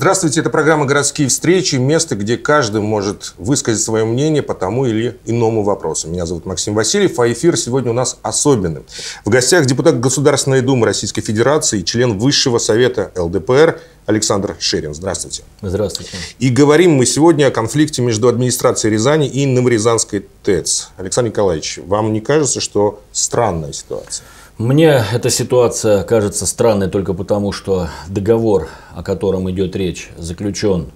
Здравствуйте, это программа «Городские встречи», место, где каждый может высказать свое мнение по тому или иному вопросу. Меня зовут Максим Васильев, а эфир сегодня у нас особенный. В гостях депутат Государственной Думы Российской Федерации, член Высшего Совета ЛДПР Александр Шерин. Здравствуйте. Здравствуйте. И говорим мы сегодня о конфликте между администрацией Рязани и Новорязанской ТЭЦ. Александр Николаевич, вам не кажется, что странная ситуация? Мне эта ситуация кажется странной только потому, что договор, о котором идет речь, заключен,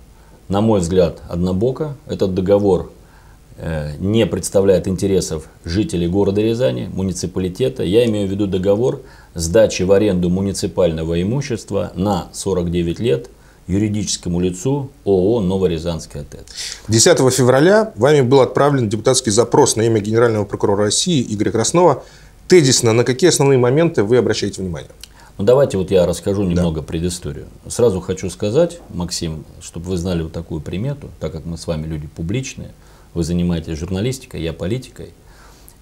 на мой взгляд, однобоко. Этот договор э, не представляет интересов жителей города Рязани, муниципалитета. Я имею в виду договор сдачи в аренду муниципального имущества на 49 лет юридическому лицу ООО Новорязанский ТЭЦ». 10 февраля вами был отправлен депутатский запрос на имя генерального прокурора России Игоря Краснова тезисно, на какие основные моменты вы обращаете внимание? Ну, давайте вот я расскажу немного да. предысторию. Сразу хочу сказать, Максим, чтобы вы знали вот такую примету, так как мы с вами люди публичные, вы занимаетесь журналистикой, я политикой.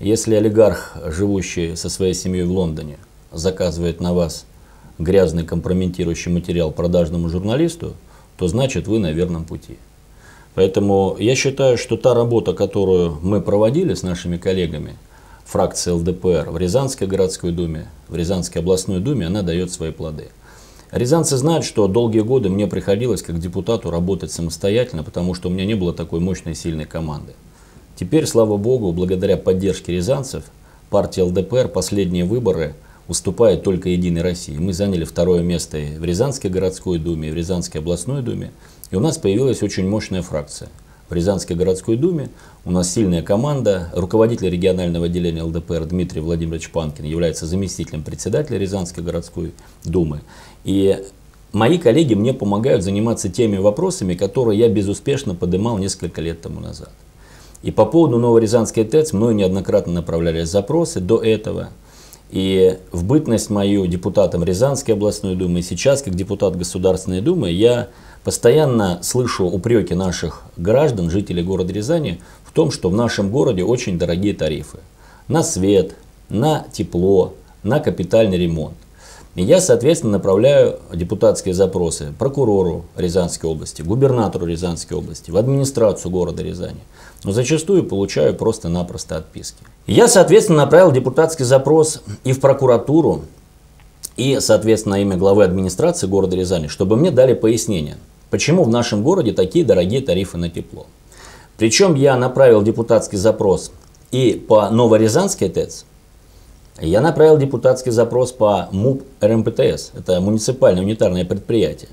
Если олигарх, живущий со своей семьей в Лондоне, заказывает на вас грязный компрометирующий материал продажному журналисту, то значит вы на верном пути. Поэтому я считаю, что та работа, которую мы проводили с нашими коллегами – фракция ЛДПР в Рязанской городской думе, в Рязанской областной думе, она дает свои плоды. Рязанцы знают, что долгие годы мне приходилось как депутату работать самостоятельно, потому что у меня не было такой мощной сильной команды. Теперь, слава богу, благодаря поддержке рязанцев, партия ЛДПР последние выборы уступает только Единой России. Мы заняли второе место и в Рязанской городской думе, и в Рязанской областной думе, и у нас появилась очень мощная фракция – Рязанской городской думе. У нас сильная команда. Руководитель регионального отделения ЛДПР Дмитрий Владимирович Панкин является заместителем председателя Рязанской городской думы. И мои коллеги мне помогают заниматься теми вопросами, которые я безуспешно поднимал несколько лет тому назад. И по поводу Новорязанской ТЭЦ мной неоднократно направлялись запросы до этого. И в бытность мою депутатом Рязанской областной думы, и сейчас как депутат Государственной думы, я Постоянно слышу упреки наших граждан, жителей города Рязани, в том, что в нашем городе очень дорогие тарифы. На свет, на тепло, на капитальный ремонт. И я, соответственно, направляю депутатские запросы прокурору Рязанской области, губернатору Рязанской области, в администрацию города Рязани. Но зачастую получаю просто-напросто отписки. Я, соответственно, направил депутатский запрос и в прокуратуру, и, соответственно, имя главы администрации города Рязани, чтобы мне дали пояснение – Почему в нашем городе такие дорогие тарифы на тепло? Причем я направил депутатский запрос и по Новорязанской ТЭЦ, я направил депутатский запрос по МУП РМПТС. Это муниципальное унитарное предприятие.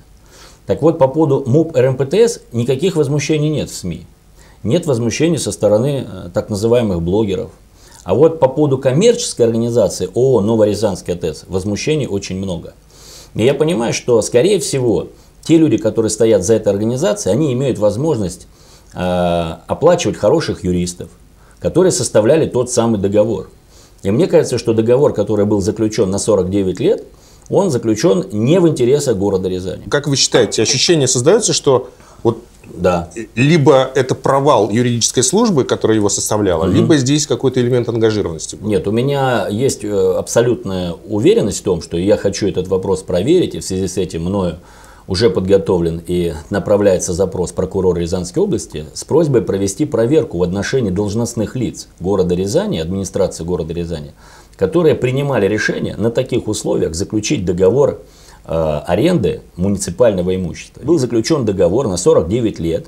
Так вот, по поводу МУП РМПТС никаких возмущений нет в СМИ. Нет возмущений со стороны э, так называемых блогеров. А вот по поводу коммерческой организации ООО «Новорязанская ТЭС» возмущений очень много. И я понимаю, что, скорее всего, те люди, которые стоят за этой организацией, они имеют возможность а, оплачивать хороших юристов, которые составляли тот самый договор. И мне кажется, что договор, который был заключен на 49 лет, он заключен не в интересах города Рязани. Как вы считаете, ощущение создается, что вот да. Либо это провал юридической службы, которая его составляла, угу. либо здесь какой-то элемент ангажированности. Был. Нет, у меня есть э, абсолютная уверенность в том, что я хочу этот вопрос проверить, и в связи с этим мною уже подготовлен и направляется запрос прокурора Рязанской области с просьбой провести проверку в отношении должностных лиц города Рязани, администрации города Рязани, которые принимали решение на таких условиях заключить договор э, аренды муниципального имущества. Был заключен договор на 49 лет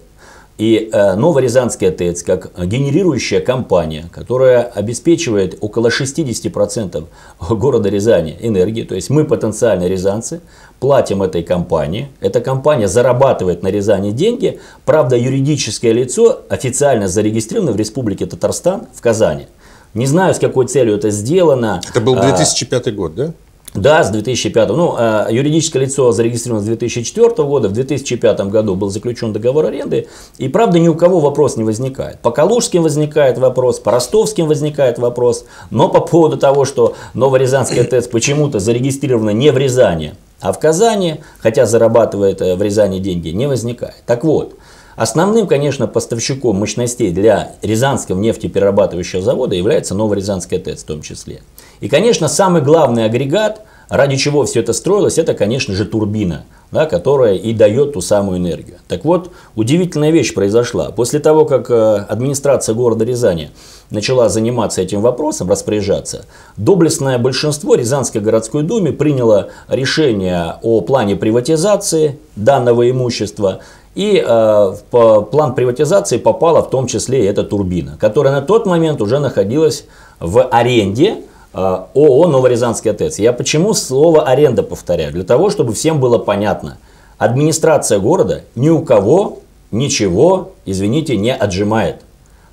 и э, Новорязанский ТЭЦ, как генерирующая компания, которая обеспечивает около 60% города Рязани энергии, то есть мы потенциально рязанцы, платим этой компании. Эта компания зарабатывает на Рязани деньги. Правда, юридическое лицо официально зарегистрировано в Республике Татарстан в Казани. Не знаю, с какой целью это сделано. Это был 2005 а, год, да? Да, с 2005. Ну, а, юридическое лицо зарегистрировано с 2004 года. В 2005 году был заключен договор аренды. И, правда, ни у кого вопрос не возникает. По Калужским возникает вопрос, по Ростовским возникает вопрос. Но по поводу того, что Новорязанская ТЭЦ почему-то зарегистрирована не в Рязани, а в Казани, хотя зарабатывает э, в Рязани деньги, не возникает. Так вот, основным, конечно, поставщиком мощностей для Рязанского нефтеперерабатывающего завода является Новорязанская ТЭЦ в том числе. И, конечно, самый главный агрегат Ради чего все это строилось, это, конечно же, турбина, да, которая и дает ту самую энергию. Так вот, удивительная вещь произошла. После того, как э, администрация города Рязани начала заниматься этим вопросом, распоряжаться, доблестное большинство Рязанской городской думы приняло решение о плане приватизации данного имущества и э, в план приватизации попала в том числе и эта турбина, которая на тот момент уже находилась в аренде ООО э, «Новорязанский АТЭЦ». Я почему слово «аренда» повторяю? Для того, чтобы всем было понятно. Администрация города ни у кого ничего, извините, не отжимает.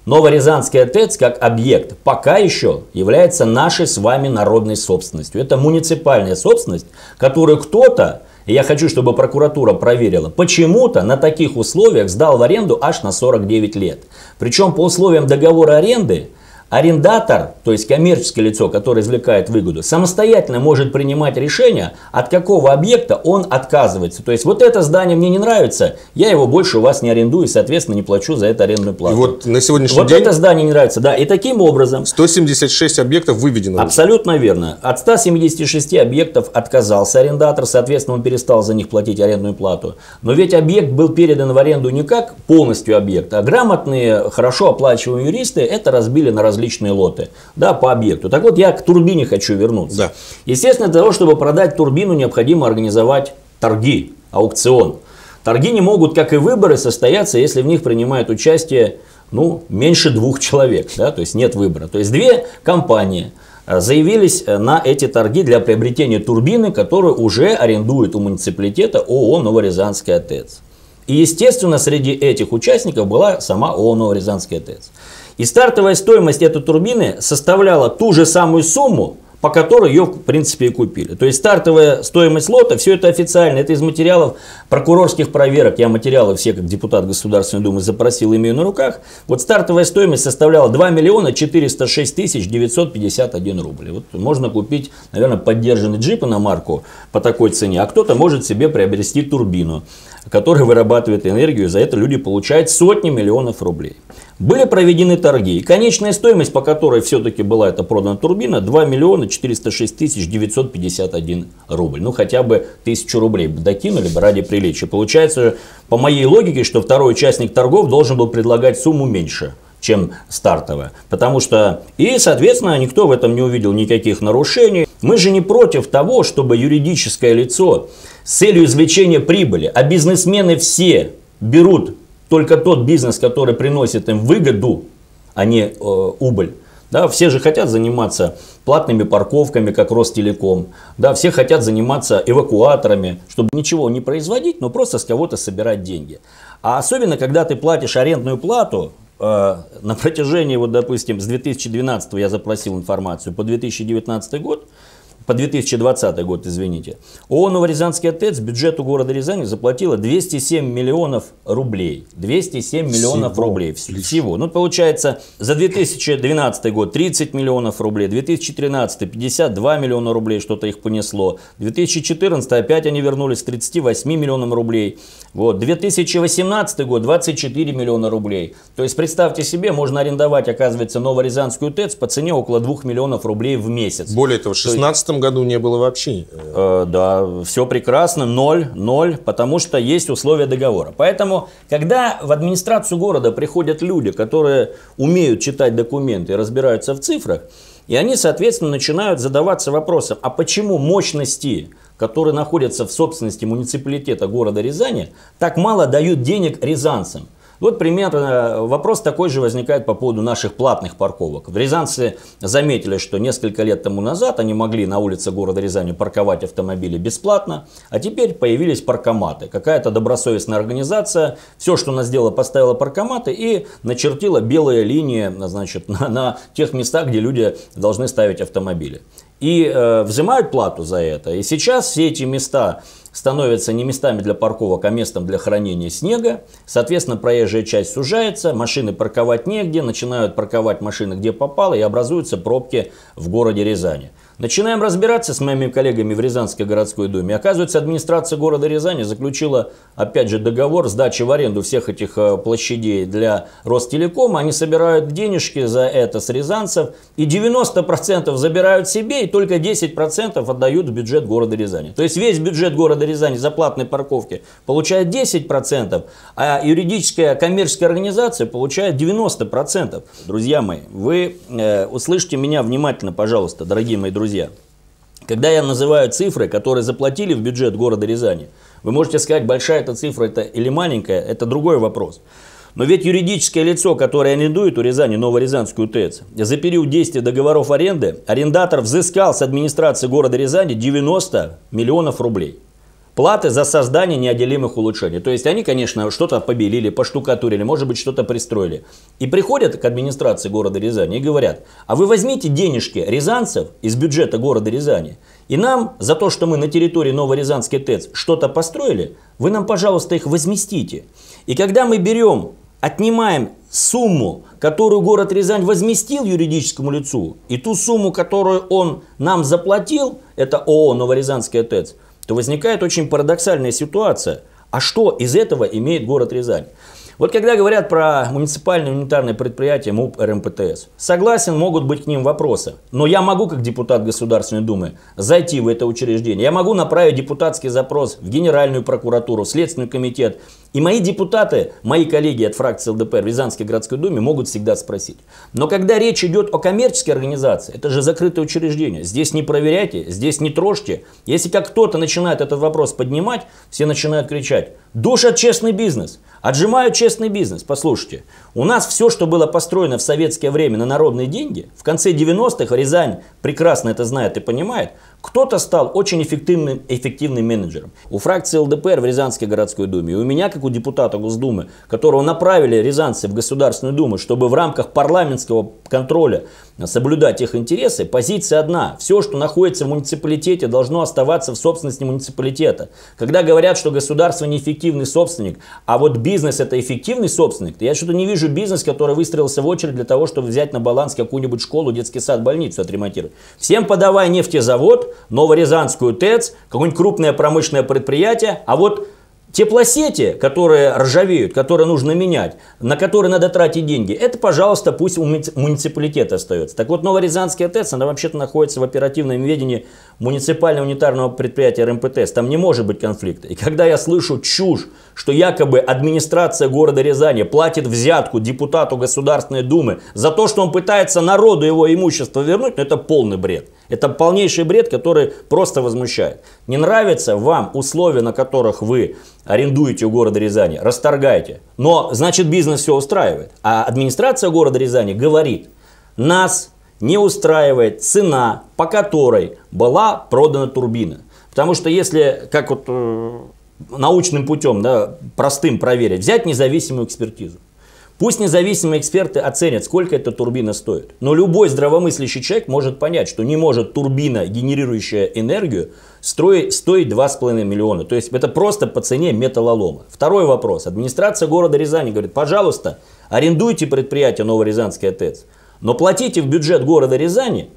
Новорязанский ТЭЦ как объект пока еще является нашей с вами народной собственностью. Это муниципальная собственность, которую кто-то, и я хочу, чтобы прокуратура проверила, почему-то на таких условиях сдал в аренду аж на 49 лет. Причем по условиям договора аренды Арендатор, то есть коммерческое лицо, которое извлекает выгоду, самостоятельно может принимать решение, от какого объекта он отказывается. То есть вот это здание мне не нравится, я его больше у вас не арендую и, соответственно, не плачу за это арендную плату. И вот на сегодняшний вот день... Вот это здание не нравится, да. И таким образом... 176 объектов выведено. Абсолютно уже. верно. От 176 объектов отказался арендатор, соответственно, он перестал за них платить арендную плату. Но ведь объект был передан в аренду не как полностью объект, а грамотные, хорошо оплачиваемые юристы это разбили на раз различные лоты, да, по объекту. Так вот, я к турбине хочу вернуться. Да. Естественно, для того, чтобы продать турбину, необходимо организовать торги, аукцион. Торги не могут, как и выборы, состояться, если в них принимает участие ну, меньше двух человек, да, то есть нет выбора. То есть две компании э, заявились э, на эти торги для приобретения турбины, которую уже арендует у муниципалитета ООО «Новорязанская ТЭЦ». И, естественно, среди этих участников была сама ООО «Новорязанская ТЭЦ». И стартовая стоимость этой турбины составляла ту же самую сумму, по которой ее, в принципе, и купили. То есть стартовая стоимость лота, все это официально, это из материалов прокурорских проверок. Я материалы все, как депутат Государственной Думы, запросил, имею на руках. Вот стартовая стоимость составляла 2 миллиона 406 тысяч 951 рубль. Вот можно купить, наверное, поддержанный джип на марку по такой цене, а кто-то может себе приобрести турбину, которая вырабатывает энергию, и за это люди получают сотни миллионов рублей. Были проведены торги, и конечная стоимость, по которой все-таки была эта продана турбина, 2 миллиона 406 тысяч 951 рубль. Ну, хотя бы тысячу рублей бы докинули бы ради приличия. Получается, по моей логике, что второй участник торгов должен был предлагать сумму меньше чем стартовая. Потому что, и, соответственно, никто в этом не увидел никаких нарушений. Мы же не против того, чтобы юридическое лицо с целью извлечения прибыли, а бизнесмены все берут только тот бизнес, который приносит им выгоду, а не э, убыль. Да, все же хотят заниматься платными парковками, как Ростелеком. Да, все хотят заниматься эвакуаторами, чтобы ничего не производить, но просто с кого-то собирать деньги. А особенно, когда ты платишь арендную плату, э, на протяжении, вот, допустим, с 2012 я запросил информацию, по 2019 год – по 2020 год, извините, ООО «Новорязанский отец бюджету города Рязани заплатила 207 миллионов рублей. 207 миллионов всего. рублей всего. Ну, получается, за 2012 год 30 миллионов рублей, 2013 52 миллиона рублей, что-то их понесло. 2014 опять они вернулись к 38 миллионам рублей. Вот. 2018 год 24 миллиона рублей. То есть, представьте себе, можно арендовать, оказывается, Новорязанскую ТЭЦ по цене около 2 миллионов рублей в месяц. Более того, в 2016 году не было вообще. Э, э да, все прекрасно, ноль, ноль, потому что есть условия договора. Поэтому, когда в администрацию города приходят люди, которые умеют читать документы и разбираются в цифрах, и они, соответственно, начинают задаваться вопросом, а почему мощности, которые находятся в собственности муниципалитета города Рязани, так мало дают денег рязанцам? Вот примерно э, вопрос такой же возникает по поводу наших платных парковок. В Рязанце заметили, что несколько лет тому назад они могли на улице города Рязани парковать автомобили бесплатно, а теперь появились паркоматы. Какая-то добросовестная организация все, что она сделала, поставила паркоматы и начертила белые линии значит, на, на тех местах, где люди должны ставить автомобили и э, взимают плату за это. И сейчас все эти места становятся не местами для парковок, а местом для хранения снега. Соответственно, проезжая часть сужается, машины парковать негде, начинают парковать машины где попало и образуются пробки в городе Рязани. Начинаем разбираться с моими коллегами в Рязанской городской думе. Оказывается, администрация города Рязани заключила, опять же, договор сдачи в аренду всех этих э, площадей для Ростелекома. Они собирают денежки за это с рязанцев. И 90% забирают себе, и только 10% отдают в бюджет города Рязани. То есть весь бюджет города Рязани за платной парковки получает 10%, а юридическая коммерческая организация получает 90%. Друзья мои, вы э, услышите меня внимательно, пожалуйста, дорогие мои друзья друзья, когда я называю цифры, которые заплатили в бюджет города Рязани, вы можете сказать, большая эта цифра это или маленькая, это другой вопрос. Но ведь юридическое лицо, которое арендует у Рязани Новорязанскую ТЭЦ, за период действия договоров аренды арендатор взыскал с администрации города Рязани 90 миллионов рублей платы за создание неотделимых улучшений. То есть они, конечно, что-то побелили, поштукатурили, может быть, что-то пристроили. И приходят к администрации города Рязани и говорят, а вы возьмите денежки рязанцев из бюджета города Рязани, и нам за то, что мы на территории Новорязанской ТЭЦ что-то построили, вы нам, пожалуйста, их возместите. И когда мы берем, отнимаем сумму, которую город Рязань возместил юридическому лицу, и ту сумму, которую он нам заплатил, это ООО «Новорязанская ТЭЦ», то возникает очень парадоксальная ситуация. А что из этого имеет город Рязань? Вот когда говорят про муниципальное унитарное предприятие МУП РМПТС, согласен, могут быть к ним вопросы. Но я могу, как депутат Государственной Думы, зайти в это учреждение. Я могу направить депутатский запрос в Генеральную прокуратуру, в Следственный комитет. И мои депутаты, мои коллеги от фракции ЛДПР в Рязанской городской думе могут всегда спросить. Но когда речь идет о коммерческой организации, это же закрытое учреждение. Здесь не проверяйте, здесь не трожьте. Если как кто-то начинает этот вопрос поднимать, все начинают кричать. Душат честный бизнес. Отжимают честный бизнес. Послушайте, у нас все, что было построено в советское время на народные деньги, в конце 90-х Рязань прекрасно это знает и понимает – кто-то стал очень эффективным, эффективным менеджером. У фракции ЛДПР в Рязанской городской думе, и у меня, как у депутата Госдумы, которого направили рязанцы в Государственную думу, чтобы в рамках парламентского контроля соблюдать их интересы, позиция одна. Все, что находится в муниципалитете, должно оставаться в собственности муниципалитета. Когда говорят, что государство неэффективный собственник, а вот бизнес это эффективный собственник, то я что-то не вижу бизнес, который выстроился в очередь для того, чтобы взять на баланс какую-нибудь школу, детский сад, больницу отремонтировать. Всем подавай нефтезавод, завод, Новорязанскую ТЭЦ, какое-нибудь крупное промышленное предприятие, а вот Теплосети, которые ржавеют, которые нужно менять, на которые надо тратить деньги, это, пожалуйста, пусть у муниципалитета остается. Так вот, Новорязанская ТЭЦ, она вообще-то находится в оперативном ведении муниципального унитарного предприятия РМПТС. Там не может быть конфликта. И когда я слышу чушь, что якобы администрация города Рязани платит взятку депутату Государственной Думы за то, что он пытается народу его имущество вернуть, ну это полный бред. Это полнейший бред, который просто возмущает. Не нравятся вам условия, на которых вы арендуете у города Рязани, расторгайте. Но значит бизнес все устраивает. А администрация города Рязани говорит, нас не устраивает цена, по которой была продана турбина. Потому что если, как вот э, научным путем, да, простым проверить, взять независимую экспертизу. Пусть независимые эксперты оценят, сколько эта турбина стоит. Но любой здравомыслящий человек может понять, что не может турбина, генерирующая энергию, стоить 2,5 миллиона. То есть это просто по цене металлолома. Второй вопрос. Администрация города Рязани говорит, пожалуйста, арендуйте предприятие Новорязанский ТЭЦ, но платите в бюджет города Рязани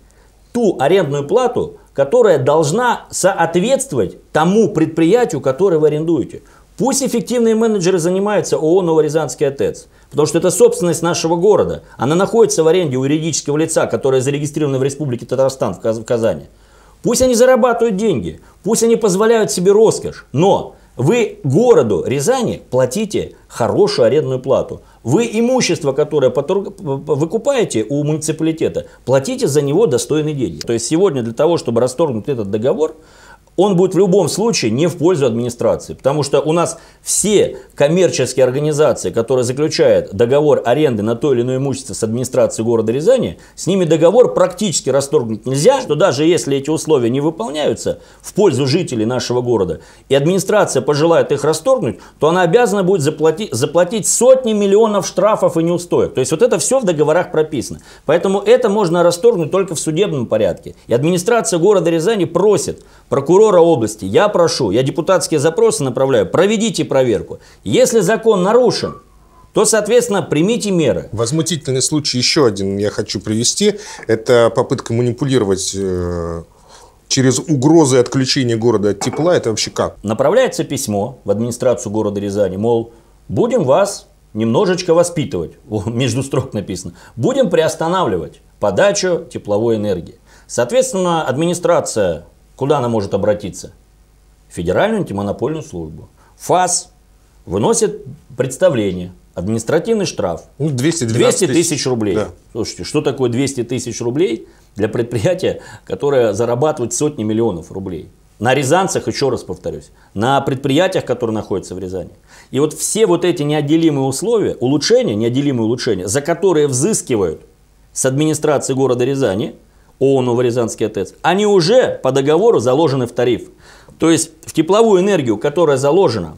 ту арендную плату, которая должна соответствовать тому предприятию, которое вы арендуете. Пусть эффективные менеджеры занимаются ООО «Новорязанский ТЭЦ», потому что это собственность нашего города. Она находится в аренде у юридического лица, которое зарегистрировано в Республике Татарстан в Казани. Пусть они зарабатывают деньги, пусть они позволяют себе роскошь, но вы городу Рязани платите хорошую арендную плату. Вы имущество, которое поторг... выкупаете у муниципалитета, платите за него достойные деньги. То есть сегодня для того, чтобы расторгнуть этот договор, он будет в любом случае не в пользу администрации. Потому что у нас все коммерческие организации, которые заключают договор аренды на то или иное имущество с администрацией города Рязани, с ними договор практически расторгнуть нельзя, что даже если эти условия не выполняются в пользу жителей нашего города, и администрация пожелает их расторгнуть, то она обязана будет заплатить, заплатить сотни миллионов штрафов и неустоек. То есть вот это все в договорах прописано. Поэтому это можно расторгнуть только в судебном порядке. И администрация города Рязани просит прокурора прокурора области, я прошу, я депутатские запросы направляю, проведите проверку. Если закон нарушен, то, соответственно, примите меры. Возмутительный случай еще один я хочу привести. Это попытка манипулировать э, через угрозы отключения города от тепла. Это вообще как? Направляется письмо в администрацию города Рязани, мол, будем вас немножечко воспитывать. между строк написано. Будем приостанавливать подачу тепловой энергии. Соответственно, администрация Куда она может обратиться? В Федеральную антимонопольную службу. ФАС выносит представление, административный штраф. 200 ну, тысяч рублей. Да. Слушайте, что такое 200 тысяч рублей для предприятия, которое зарабатывает сотни миллионов рублей? На рязанцах, еще раз повторюсь, на предприятиях, которые находятся в Рязани. И вот все вот эти неотделимые условия, улучшения, неотделимые улучшения, за которые взыскивают с администрации города Рязани – ООН в Рязанский ТЭЦ, они уже по договору заложены в тариф. То есть в тепловую энергию, которая заложена,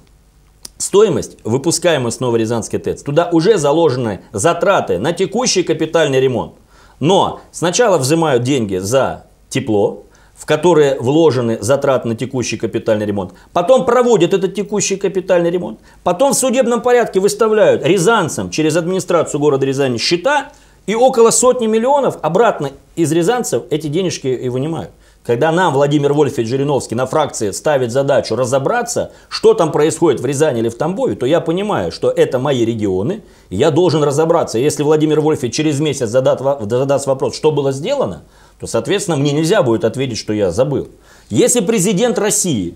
стоимость, выпускаемая с Новорязанский ТЭЦ, туда уже заложены затраты на текущий капитальный ремонт. Но сначала взимают деньги за тепло, в которые вложены затраты на текущий капитальный ремонт. Потом проводят этот текущий капитальный ремонт. Потом в судебном порядке выставляют рязанцам через администрацию города Рязани счета – и около сотни миллионов обратно из рязанцев эти денежки и вынимают. Когда нам Владимир Вольфович Жириновский на фракции ставит задачу разобраться, что там происходит в Рязани или в Тамбове, то я понимаю, что это мои регионы, и я должен разобраться. Если Владимир Вольфович через месяц задат, задаст вопрос, что было сделано, то, соответственно, мне нельзя будет ответить, что я забыл. Если президент России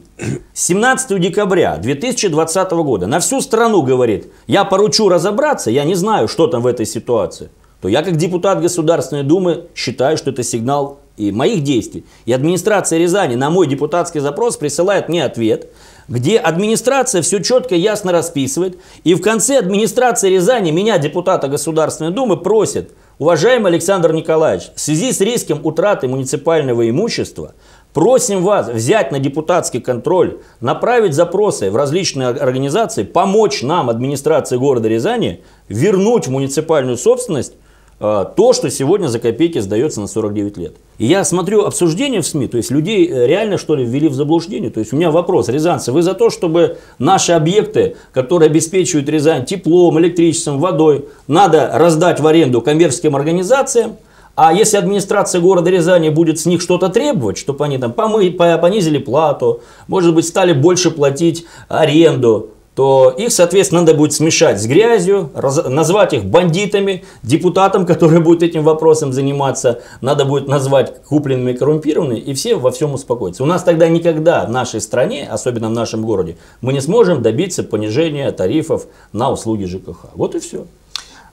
17 декабря 2020 года на всю страну говорит, я поручу разобраться, я не знаю, что там в этой ситуации – то я как депутат Государственной Думы считаю, что это сигнал и моих действий. И администрация Рязани на мой депутатский запрос присылает мне ответ, где администрация все четко и ясно расписывает. И в конце администрация Рязани, меня, депутата Государственной Думы, просит, уважаемый Александр Николаевич, в связи с риском утраты муниципального имущества, Просим вас взять на депутатский контроль, направить запросы в различные организации, помочь нам, администрации города Рязани, вернуть в муниципальную собственность а, то, что сегодня за копейки сдается на 49 лет. И я смотрю обсуждение в СМИ, то есть людей э, реально что ли ввели в заблуждение. То есть у меня вопрос, рязанцы, вы за то, чтобы наши объекты, которые обеспечивают Рязань теплом, электричеством, водой, надо раздать в аренду коммерческим организациям, а если администрация города Рязани будет с них что-то требовать, чтобы они там помы, понизили плату, может быть, стали больше платить аренду, то их, соответственно, надо будет смешать с грязью, раз, назвать их бандитами, депутатом, который будет этим вопросом заниматься, надо будет назвать купленными и коррумпированными, и все во всем успокоятся. У нас тогда никогда в нашей стране, особенно в нашем городе, мы не сможем добиться понижения тарифов на услуги ЖКХ. Вот и все.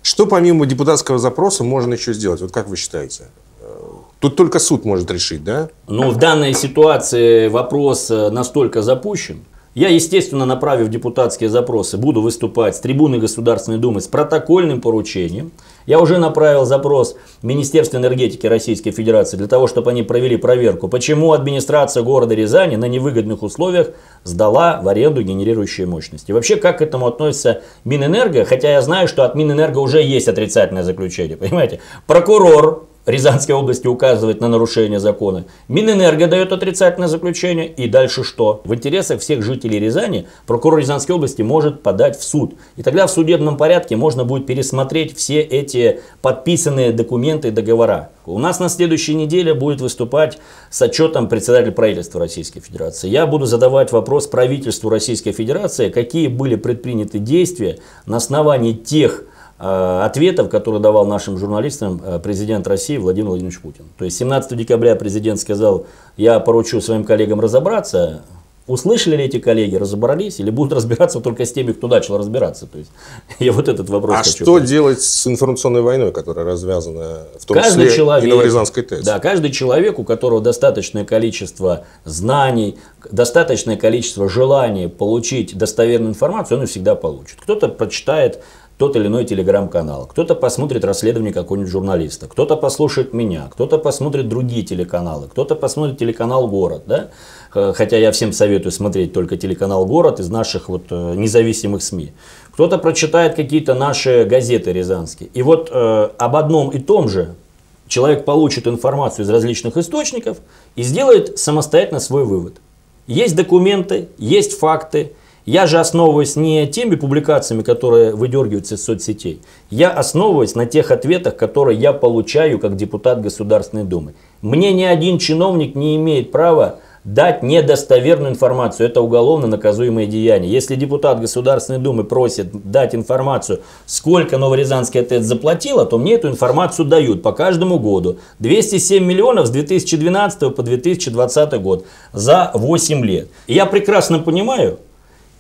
Что помимо депутатского запроса можно еще сделать? Вот как вы считаете? Э, тут только суд может решить, да? Ну, в данной ситуации вопрос э, настолько запущен, я, естественно, направив депутатские запросы, буду выступать с трибуны Государственной Думы с протокольным поручением. Я уже направил запрос Министерству энергетики Российской Федерации для того, чтобы они провели проверку, почему администрация города Рязани на невыгодных условиях сдала в аренду генерирующие мощности. вообще, как к этому относится Минэнерго, хотя я знаю, что от Минэнерго уже есть отрицательное заключение, понимаете? Прокурор Рязанской области указывает на нарушение закона. Минэнерго дает отрицательное заключение. И дальше что? В интересах всех жителей Рязани прокурор Рязанской области может подать в суд. И тогда в судебном порядке можно будет пересмотреть все эти подписанные документы и договора. У нас на следующей неделе будет выступать с отчетом председатель правительства Российской Федерации. Я буду задавать вопрос правительству Российской Федерации, какие были предприняты действия на основании тех Э, ответов, которые давал нашим журналистам э, президент России Владимир Владимирович Путин. То есть 17 декабря президент сказал, я поручу своим коллегам разобраться, Услышали ли эти коллеги, разобрались или будут разбираться только с теми, кто начал разбираться? То есть я вот этот вопрос. А хочу что понять. делать с информационной войной, которая развязана в том каждый числе человек, и на ТЭС? Да, каждый человек, у которого достаточное количество знаний, достаточное количество желания получить достоверную информацию, он ее всегда получит. Кто-то прочитает тот или иной телеграм-канал, кто-то посмотрит расследование какого-нибудь журналиста, кто-то послушает меня, кто-то посмотрит другие телеканалы, кто-то посмотрит телеканал «Город». Да? Э, хотя я всем советую смотреть только телеканал «Город» из наших вот э, независимых СМИ. Кто-то прочитает какие-то наши газеты рязанские. И вот э, об одном и том же человек получит информацию из различных источников и сделает самостоятельно свой вывод. Есть документы, есть факты – я же основываюсь не теми публикациями, которые выдергиваются из соцсетей. Я основываюсь на тех ответах, которые я получаю как депутат Государственной Думы. Мне ни один чиновник не имеет права дать недостоверную информацию. Это уголовно наказуемое деяние. Если депутат Государственной Думы просит дать информацию, сколько Новорязанский ТЭЦ заплатила, то мне эту информацию дают по каждому году. 207 миллионов с 2012 по 2020 год за 8 лет. И я прекрасно понимаю,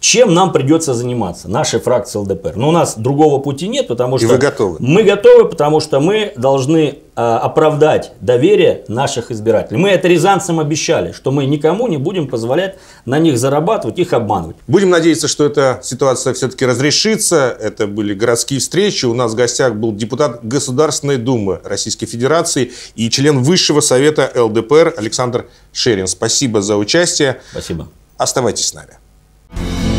чем нам придется заниматься, нашей фракции ЛДПР? Но у нас другого пути нет, потому что... И вы готовы? Мы готовы, потому что мы должны э, оправдать доверие наших избирателей. Мы это рязанцам обещали, что мы никому не будем позволять на них зарабатывать, их обманывать. Будем надеяться, что эта ситуация все-таки разрешится. Это были городские встречи. У нас в гостях был депутат Государственной Думы Российской Федерации и член Высшего Совета ЛДПР Александр Шерин. Спасибо за участие. Спасибо. Оставайтесь с нами.